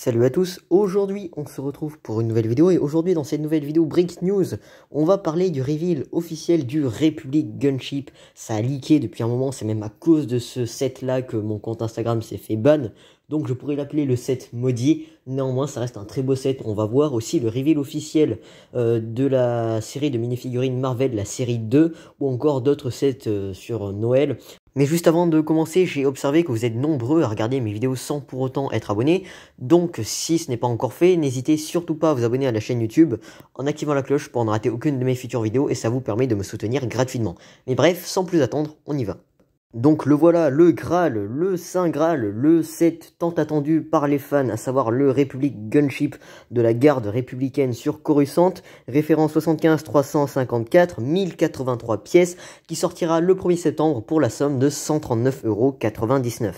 Salut à tous, aujourd'hui on se retrouve pour une nouvelle vidéo et aujourd'hui dans cette nouvelle vidéo Break News, on va parler du reveal officiel du Republic Gunship. Ça a leaké depuis un moment, c'est même à cause de ce set là que mon compte Instagram s'est fait ban, donc je pourrais l'appeler le set maudit. Néanmoins ça reste un très beau set, on va voir aussi le reveal officiel euh, de la série de minifigurines Marvel, la série 2, ou encore d'autres sets euh, sur Noël. Mais juste avant de commencer, j'ai observé que vous êtes nombreux à regarder mes vidéos sans pour autant être abonnés, donc si ce n'est pas encore fait, n'hésitez surtout pas à vous abonner à la chaîne YouTube en activant la cloche pour ne rater aucune de mes futures vidéos et ça vous permet de me soutenir gratuitement. Mais bref, sans plus attendre, on y va. Donc le voilà, le Graal, le Saint Graal, le set tant attendu par les fans, à savoir le Republic Gunship de la garde républicaine sur Coruscant, référence 75 354 1083 pièces, qui sortira le 1er septembre pour la somme de 139,99€.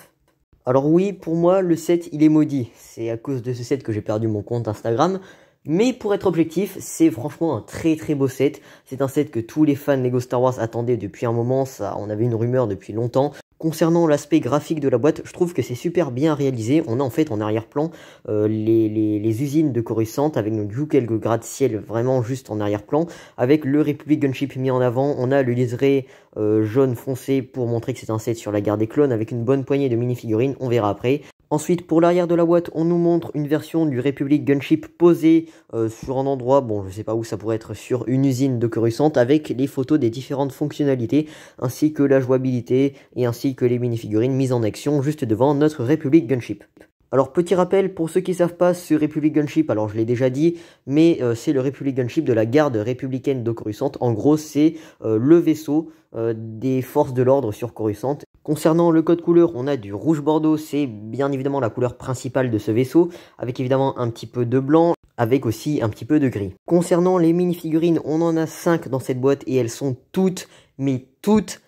Alors oui, pour moi, le set, il est maudit. C'est à cause de ce set que j'ai perdu mon compte Instagram, mais pour être objectif, c'est franchement un très très beau set. C'est un set que tous les fans Lego Star Wars attendaient depuis un moment, ça on avait une rumeur depuis longtemps. Concernant l'aspect graphique de la boîte, je trouve que c'est super bien réalisé. On a en fait en arrière-plan euh, les, les, usines de Coruscant avec le du quelque ciel vraiment juste en arrière-plan. Avec le Republic Gunship mis en avant, on a le liseré euh, jaune foncé pour montrer que c'est un set sur la guerre des clones avec une bonne poignée de mini-figurines, on verra après. Ensuite, pour l'arrière de la boîte, on nous montre une version du Republic Gunship posée euh, sur un endroit, bon, je sais pas où, ça pourrait être sur une usine de Coruscant, avec les photos des différentes fonctionnalités, ainsi que la jouabilité, et ainsi que les minifigurines mises en action juste devant notre Republic Gunship. Alors petit rappel pour ceux qui savent pas ce Republic Gunship, alors je l'ai déjà dit, mais euh, c'est le Republic Gunship de la garde républicaine de Coruscant. En gros, c'est euh, le vaisseau des forces de l'ordre sur Coruscant Concernant le code couleur, on a du rouge bordeaux, c'est bien évidemment la couleur principale de ce vaisseau, avec évidemment un petit peu de blanc, avec aussi un petit peu de gris. Concernant les mini-figurines, on en a 5 dans cette boîte et elles sont toutes, mais toutes,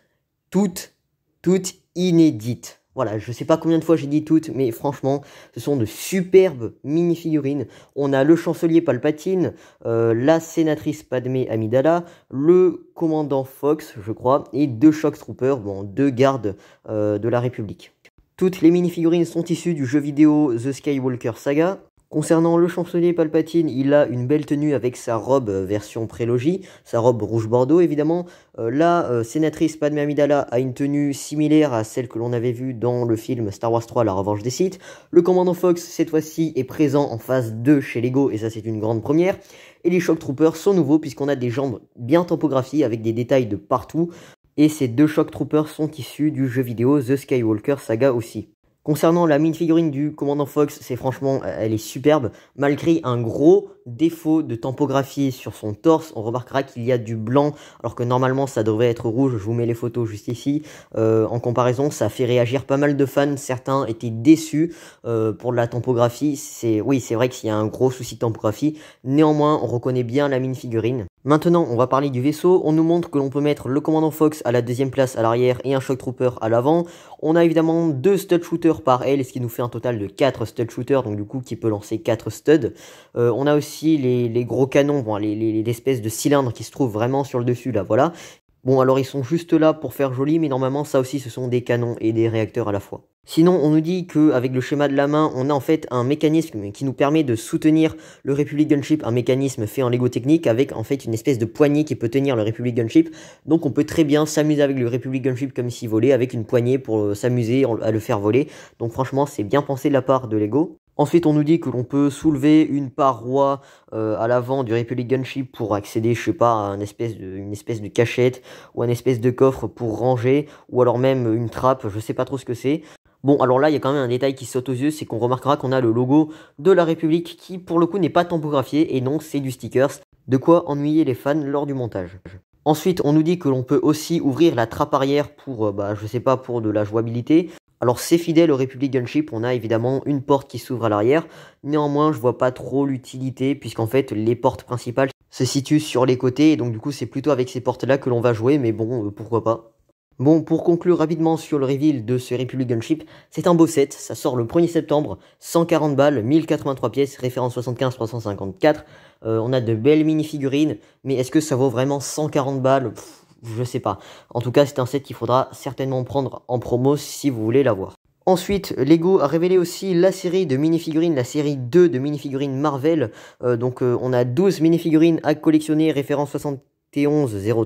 toutes, toutes inédites. Voilà, je sais pas combien de fois j'ai dit toutes, mais franchement, ce sont de superbes mini-figurines. On a le chancelier Palpatine, euh, la sénatrice Padmé Amidala, le commandant Fox, je crois, et deux troopers, bon, deux gardes euh, de la République. Toutes les mini-figurines sont issues du jeu vidéo The Skywalker Saga, Concernant le chancelier Palpatine, il a une belle tenue avec sa robe euh, version prélogie, sa robe rouge bordeaux évidemment. Euh, la euh, sénatrice Padmé Amidala a une tenue similaire à celle que l'on avait vue dans le film Star Wars 3 La Revanche des Sith. Le commandant Fox cette fois-ci est présent en phase 2 chez Lego et ça c'est une grande première. Et les Shock Troopers sont nouveaux puisqu'on a des jambes bien topographiées avec des détails de partout. Et ces deux Shock Troopers sont issus du jeu vidéo The Skywalker Saga aussi. Concernant la mine figurine du commandant Fox, c'est franchement, elle est superbe, malgré un gros défaut de tampographie sur son torse, on remarquera qu'il y a du blanc, alors que normalement ça devrait être rouge, je vous mets les photos juste ici. Euh, en comparaison, ça fait réagir pas mal de fans, certains étaient déçus euh, pour la tempographie C'est Oui, c'est vrai qu'il y a un gros souci de néanmoins on reconnaît bien la mine figurine. Maintenant, on va parler du vaisseau. On nous montre que l'on peut mettre le commandant Fox à la deuxième place à l'arrière et un shock trooper à l'avant. On a évidemment deux stud shooters par aile, ce qui nous fait un total de 4 stud shooters, donc du coup qui peut lancer 4 studs. Euh, on a aussi les, gros canons, les, espèces de cylindres qui se trouvent vraiment sur le dessus, là, voilà. Bon, alors ils sont juste là pour faire joli, mais normalement, ça aussi, ce sont des canons et des réacteurs à la fois. Sinon, on nous dit qu'avec le schéma de la main, on a en fait un mécanisme qui nous permet de soutenir le Republic Gunship, un mécanisme fait en Lego Technique avec en fait une espèce de poignée qui peut tenir le Republic Gunship. Donc on peut très bien s'amuser avec le Republic Gunship comme s'il volait, avec une poignée pour euh, s'amuser à le faire voler. Donc franchement, c'est bien pensé de la part de Lego. Ensuite, on nous dit que l'on peut soulever une paroi euh, à l'avant du Republic Gunship pour accéder, je sais pas, à une espèce de, cachette ou un espèce de coffre pour ranger, ou alors même une trappe, je sais pas trop ce que c'est. Bon, alors là, il y a quand même un détail qui saute aux yeux, c'est qu'on remarquera qu'on a le logo de la République qui, pour le coup, n'est pas tampographié et non c'est du stickers. De quoi ennuyer les fans lors du montage. Ensuite, on nous dit que l'on peut aussi ouvrir la trappe arrière pour, euh, bah, je sais pas, pour de la jouabilité, alors c'est fidèle au Republic Gunship, on a évidemment une porte qui s'ouvre à l'arrière, néanmoins je vois pas trop l'utilité puisqu'en fait les portes principales se situent sur les côtés et donc du coup c'est plutôt avec ces portes là que l'on va jouer mais bon euh, pourquoi pas. Bon, pour conclure rapidement sur le reveal de ce Republic Gunship, c'est un beau set, ça sort le 1er septembre, 140 balles, 1083 pièces, référence 75-354, euh, on a de belles mini-figurines, mais est-ce que ça vaut vraiment 140 balles je sais pas. En tout cas, c'est un set qu'il faudra certainement prendre en promo si vous voulez l'avoir. Ensuite, Lego a révélé aussi la série de minifigurines, la série 2 de minifigurines Marvel. Euh, donc euh, on a 12 minifigurines à collectionner, référence 71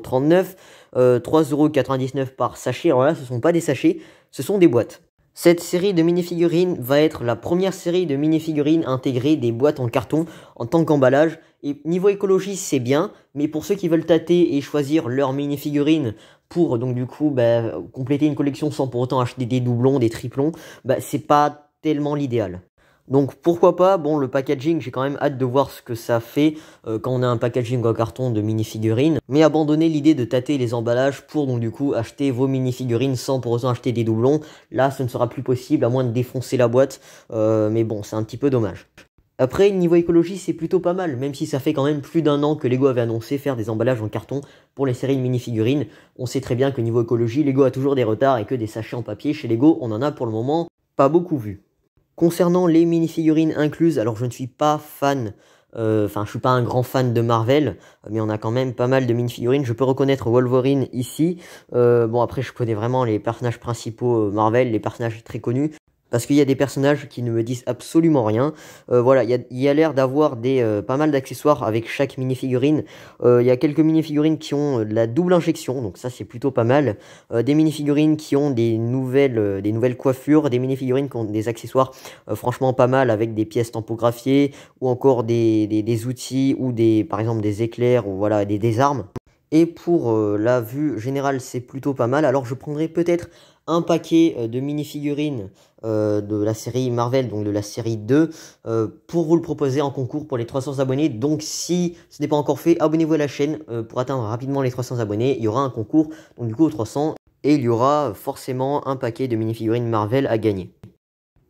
039, 3,99€ par sachet. Alors là, ce ne sont pas des sachets, ce sont des boîtes. Cette série de minifigurines va être la première série de minifigurines intégrée des boîtes en carton en tant qu'emballage et niveau écologie, c'est bien, mais pour ceux qui veulent tâter et choisir leur mini figurine pour donc du coup bah, compléter une collection sans pour autant acheter des doublons, des triplons, bah, c'est pas tellement l'idéal. Donc pourquoi pas, bon le packaging j'ai quand même hâte de voir ce que ça fait euh, quand on a un packaging en carton de mini-figurines, mais abandonner l'idée de tâter les emballages pour donc du coup acheter vos mini-figurines sans pour autant acheter des doublons, là ce ne sera plus possible à moins de défoncer la boîte, euh, mais bon c'est un petit peu dommage. Après, niveau écologie, c'est plutôt pas mal, même si ça fait quand même plus d'un an que Lego avait annoncé faire des emballages en carton pour les séries de minifigurines. On sait très bien que niveau écologie, Lego a toujours des retards et que des sachets en papier chez Lego, on en a pour le moment pas beaucoup vu. Concernant les minifigurines incluses, alors je ne suis pas fan, euh, enfin je je suis pas un grand fan de Marvel, mais on a quand même pas mal de minifigurines. Je peux reconnaître Wolverine ici. Euh, bon après je connais vraiment les personnages principaux euh, Marvel, les personnages très connus parce qu'il y a des personnages qui ne me disent absolument rien. Euh, voilà, il y a, l'air d'avoir des euh, pas mal d'accessoires avec chaque minifigurine. Euh, il y a quelques minifigurines qui ont la double injection, donc ça c'est plutôt pas mal. des minifigurines qui ont des nouvelles, des nouvelles coiffures, des minifigurines qui ont des accessoires franchement pas mal avec des pièces tampographiées ou encore des, des, des outils ou des par exemple des éclairs ou voilà des, des armes. Et pour euh, la vue générale, c'est plutôt pas mal. Alors je prendrai peut-être un paquet euh, de mini-figurines euh, de la série Marvel, donc de la série 2, pour vous le proposer en concours pour les 300 abonnés. Donc si ce n'est pas encore fait, abonnez-vous à la chaîne pour atteindre rapidement les 300 abonnés. Il y aura un concours, donc du coup aux 300, et il y aura forcément un paquet de mini-figurines Marvel à gagner.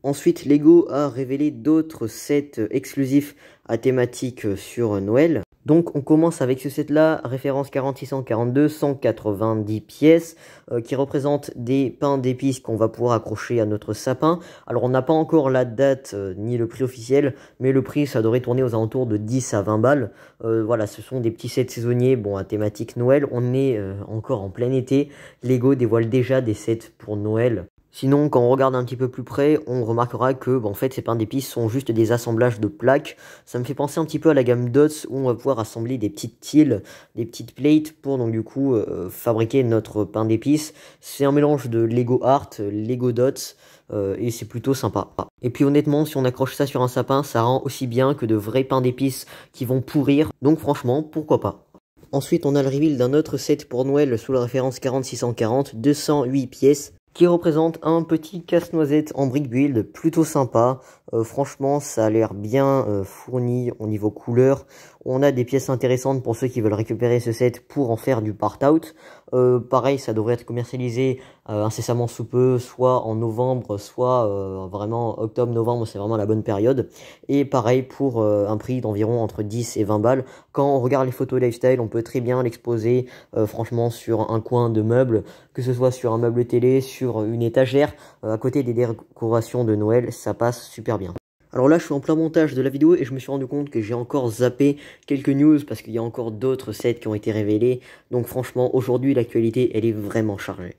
Ensuite, Lego a révélé d'autres sets exclusifs à thématique sur Noël. Donc on commence avec ce set-là, référence 4642, 190 pièces, euh, qui représentent des pains d'épices qu'on va pouvoir accrocher à notre sapin. Alors on n'a pas encore la date euh, ni le prix officiel, mais le prix ça devrait tourner aux alentours de 10 à 20 balles. Euh, voilà, ce sont des petits sets saisonniers, bon à thématique Noël, on est encore en plein été. Lego dévoile déjà des sets pour Noël Sinon, quand on regarde un petit peu plus près, on remarquera que bah, en fait, ces pains d'épices sont juste des assemblages de plaques. Ça me fait penser un petit peu à la gamme Dots où on va pouvoir assembler des petites tiles, des petites plates pour donc du coup euh, fabriquer notre pain d'épices. C'est un mélange de Lego Art, Lego Dots. Euh, et c'est plutôt sympa. Et puis honnêtement, si on accroche ça sur un sapin, ça rend aussi bien que de vrais pains d'épices qui vont pourrir. Donc franchement, pourquoi pas Ensuite, on a le reveal d'un autre set pour Noël sous la référence 4640, 208 pièces qui représente un petit casse-noisette en brick build plutôt sympa. Euh, franchement, ça a l'air bien euh, fourni au niveau couleur. On a des pièces intéressantes pour ceux qui veulent récupérer ce set pour en faire du part-out. Euh, pareil, ça devrait être commercialisé euh, incessamment sous peu, soit en novembre, soit euh, vraiment octobre-novembre, c'est vraiment la bonne période. Et pareil pour un prix d'environ entre 10 et 20 balles. Quand on regarde les photos lifestyle, on peut très bien l'exposer franchement sur un coin de meuble, que ce soit sur un meuble télé, sur une étagère, à côté des décorations de Noël, ça passe super bien. Alors là, je suis en plein montage de la vidéo et je me suis rendu compte que j'ai encore zappé quelques news parce qu'il y a encore d'autres sets qui ont été révélés. Donc franchement, aujourd'hui, l'actualité, elle est vraiment chargée.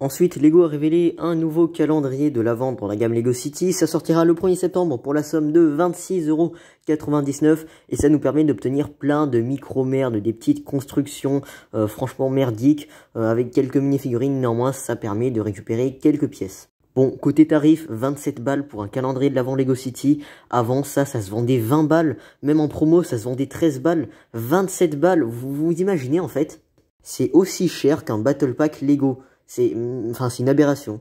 Ensuite, LEGO a révélé un nouveau calendrier de la vente pour la gamme LEGO City. Ça sortira le 1er septembre pour la somme de 26,99€ et ça nous permet d'obtenir plein de micro-merdes, des petites constructions euh, franchement merdiques. Euh, avec quelques mini-figurines néanmoins, ça permet de récupérer quelques pièces. Bon, côté tarif, 27 balles pour un calendrier de l'avant Lego City. Avant ça, ça se vendait 20 balles. Même en promo, ça se vendait 13 balles. 27 balles, vous vous imaginez en fait C'est aussi cher qu'un Battle Pack Lego. C'est mm, enfin, c'est une aberration.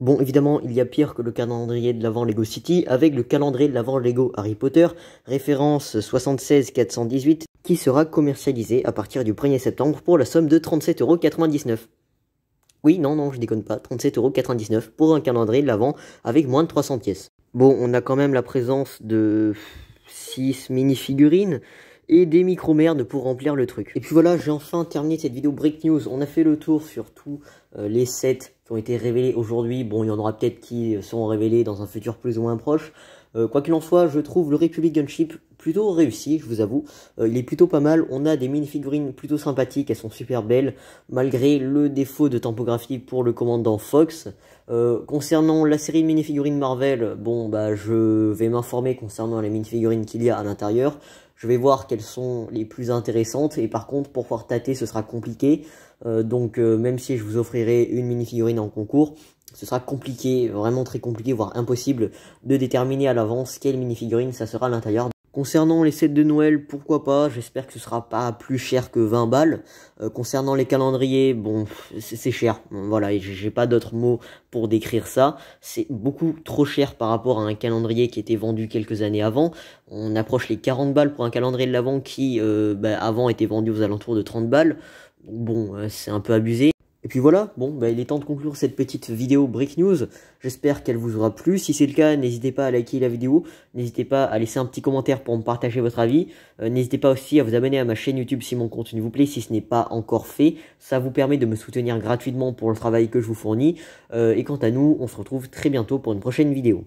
Bon, évidemment, il y a pire que le calendrier de l'avant Lego City avec le calendrier de l'avant Lego Harry Potter, référence 76418, qui sera commercialisé à partir du 1er septembre pour la somme de 37,99€. Oui, non, non, je déconne pas, 37,99€ pour un calendrier de l'avant avec moins de 300 pièces. Bon, on a quand même la présence de 6 mini-figurines et des micro-merdes pour remplir le truc. Et puis voilà, j'ai enfin terminé cette vidéo Break News. On a fait le tour sur tous euh, les sets qui ont été révélés aujourd'hui. Bon, il y en aura peut-être qui seront révélés dans un futur plus ou moins proche. Euh, quoi qu'il en soit, je trouve le Republic Gunship plutôt réussi, je vous avoue. Euh, il est plutôt pas mal. On a des mini-figurines plutôt sympathiques, elles sont super belles, malgré le défaut de tempographie pour le commandant Fox. Euh, concernant la série de mini-figurines Marvel, bon, bah, je vais m'informer concernant les mini-figurines qu'il y a à l'intérieur. Je vais voir quelles sont les plus intéressantes, et par contre, pour pouvoir tâter, ce sera compliqué. Euh, donc euh, même si je vous offrirai une mini-figurine en concours, ce sera compliqué, vraiment très compliqué, voire impossible de déterminer à l'avance quelle mini-figurine ça sera à l'intérieur. Concernant les sets de Noël, pourquoi pas, j'espère que ce sera pas plus cher que 20 balles. Euh, concernant les calendriers, bon, c'est cher, voilà, j'ai pas d'autres mots pour décrire ça. C'est beaucoup trop cher par rapport à un calendrier qui était vendu quelques années avant. On approche les 40 balles pour un calendrier de l'avant qui, bah, avant, était vendu aux alentours de 30 balles bon, euh, c'est un peu abusé. Et puis voilà, bon, bah, il est temps de conclure cette petite vidéo Break News. J'espère qu'elle vous aura plu. Si c'est le cas, n'hésitez pas à liker la vidéo. N'hésitez pas à laisser un petit commentaire pour me partager votre avis. Euh, n'hésitez pas aussi à vous abonner à ma chaîne YouTube si mon contenu vous plaît, si ce n'est pas encore fait. Ça vous permet de me soutenir gratuitement pour le travail que je vous fournis. Euh, et quant à nous, on se retrouve très bientôt pour une prochaine vidéo.